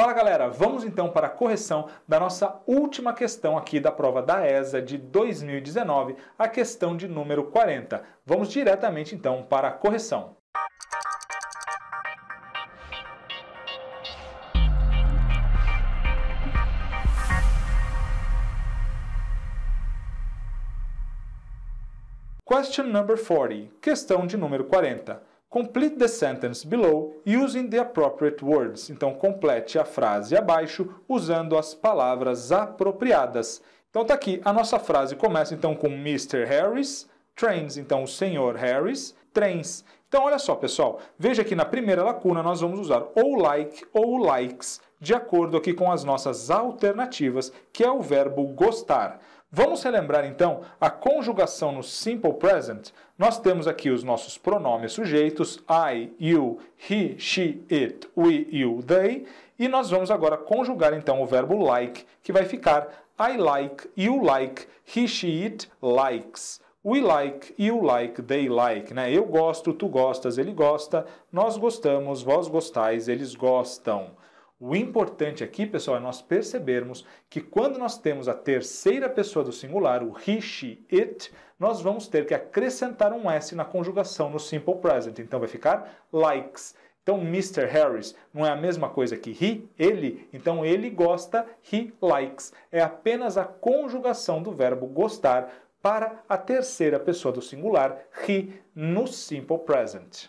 Fala galera, vamos então para a correção da nossa última questão aqui da prova da ESA de 2019, a questão de número 40. Vamos diretamente então para a correção. Question number 40, questão de número 40. Complete the sentence below using the appropriate words. Então, complete a frase abaixo usando as palavras apropriadas. Então, tá aqui. A nossa frase começa então com Mr. Harris, trains, então o senhor Harris, trens. Então, olha só, pessoal. Veja que na primeira lacuna nós vamos usar ou like ou likes, de acordo aqui com as nossas alternativas, que é o verbo gostar. Vamos relembrar então a conjugação no simple present. Nós temos aqui os nossos pronomes sujeitos I, you, he, she, it, we, you, they, e nós vamos agora conjugar então o verbo like, que vai ficar I like, you like, he, she, it likes. We like, you like, they like, né? Eu gosto, tu gostas, ele gosta, nós gostamos, vós gostais, eles gostam. O importante aqui, pessoal, é nós percebermos que quando nós temos a terceira pessoa do singular, o he, she, it, nós vamos ter que acrescentar um S na conjugação no simple present. Então vai ficar likes. Então, Mr. Harris não é a mesma coisa que he, ele. Então, ele gosta, he likes. É apenas a conjugação do verbo gostar para a terceira pessoa do singular, he, no simple present.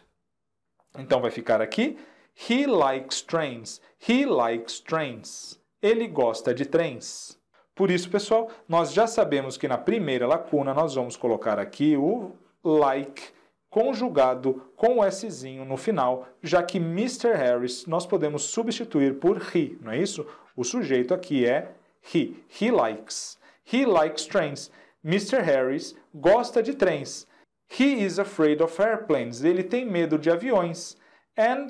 Então, vai ficar aqui He likes trains. He likes trains. Ele gosta de trens. Por isso, pessoal, nós já sabemos que na primeira lacuna nós vamos colocar aqui o like conjugado com o Szinho no final, já que Mr. Harris nós podemos substituir por he, não é isso? O sujeito aqui é he. He likes. He likes trains. Mr. Harris gosta de trens. He is afraid of airplanes. Ele tem medo de aviões. And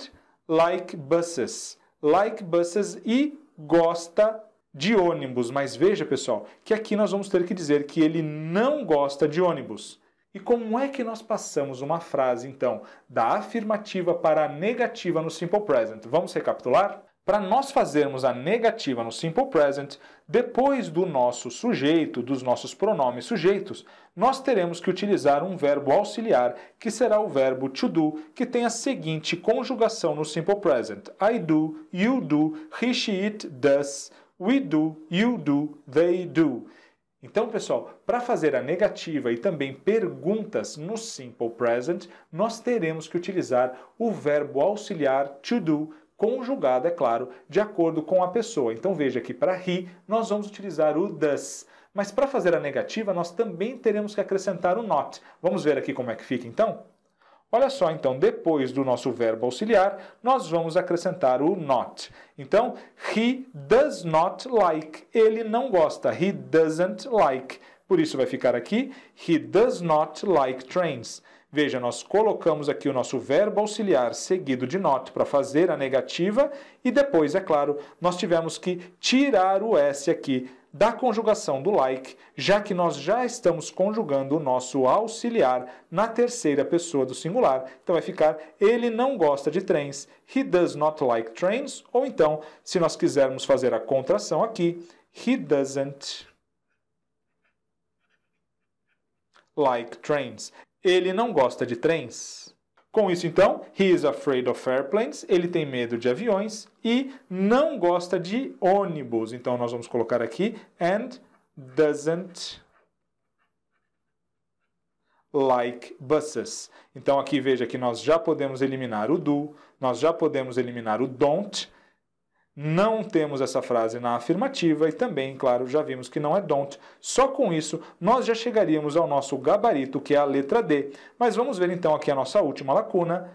like buses. Like buses e gosta de ônibus. Mas veja, pessoal, que aqui nós vamos ter que dizer que ele não gosta de ônibus. E como é que nós passamos uma frase, então, da afirmativa para a negativa no Simple Present? Vamos recapitular? Para nós fazermos a negativa no simple present, depois do nosso sujeito, dos nossos pronomes sujeitos, nós teremos que utilizar um verbo auxiliar, que será o verbo to do, que tem a seguinte conjugação no simple present: I do, you do, he, she, it, does, we do, you do, they do. Então, pessoal, para fazer a negativa e também perguntas no simple present, nós teremos que utilizar o verbo auxiliar to do conjugada, é claro, de acordo com a pessoa. Então veja que para he nós vamos utilizar o does. Mas para fazer a negativa, nós também teremos que acrescentar o not. Vamos ver aqui como é que fica então? Olha só, então, depois do nosso verbo auxiliar, nós vamos acrescentar o not. Então, he does not like. Ele não gosta. He doesn't like. Por isso vai ficar aqui: He does not like trains. Veja, nós colocamos aqui o nosso verbo auxiliar seguido de not para fazer a negativa e depois, é claro, nós tivemos que tirar o S aqui da conjugação do like, já que nós já estamos conjugando o nosso auxiliar na terceira pessoa do singular. Então vai ficar ele não gosta de trens, he does not like trains, ou então, se nós quisermos fazer a contração aqui, he doesn't like trains. Ele não gosta de trens. Com isso, então, he is afraid of airplanes, ele tem medo de aviões e não gosta de ônibus. Então, nós vamos colocar aqui and doesn't like buses. Então, aqui veja que nós já podemos eliminar o do, nós já podemos eliminar o don't, não temos essa frase na afirmativa e também, claro, já vimos que não é don't. Só com isso nós já chegaríamos ao nosso gabarito, que é a letra D. Mas vamos ver então aqui a nossa última lacuna.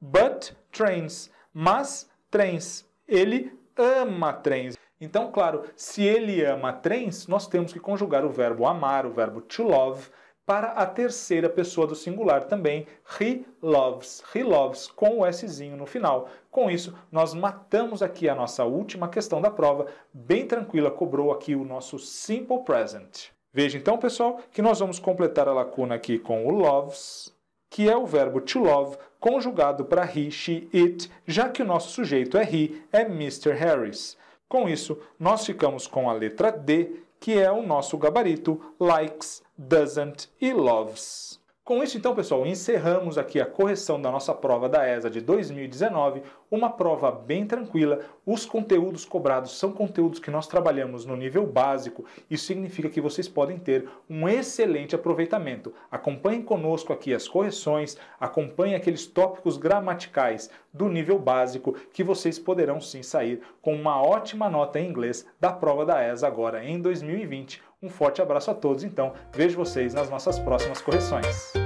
But trains, mas trens. Ele ama trens. Então, claro, se ele ama trens, nós temos que conjugar o verbo amar, o verbo to love para a terceira pessoa do singular também, he loves, he loves, com o szinho no final. Com isso, nós matamos aqui a nossa última questão da prova, bem tranquila, cobrou aqui o nosso simple present. Veja então, pessoal, que nós vamos completar a lacuna aqui com o loves, que é o verbo to love conjugado para he, she, it, já que o nosso sujeito é he, é Mr. Harris. Com isso, nós ficamos com a letra D, que é o nosso gabarito Likes, Doesn't e Loves. Com isso, então, pessoal, encerramos aqui a correção da nossa prova da ESA de 2019, uma prova bem tranquila. Os conteúdos cobrados são conteúdos que nós trabalhamos no nível básico. Isso significa que vocês podem ter um excelente aproveitamento. Acompanhem conosco aqui as correções, acompanhem aqueles tópicos gramaticais do nível básico que vocês poderão sim sair com uma ótima nota em inglês da prova da ESA agora em 2020. Um forte abraço a todos, então vejo vocês nas nossas próximas correções.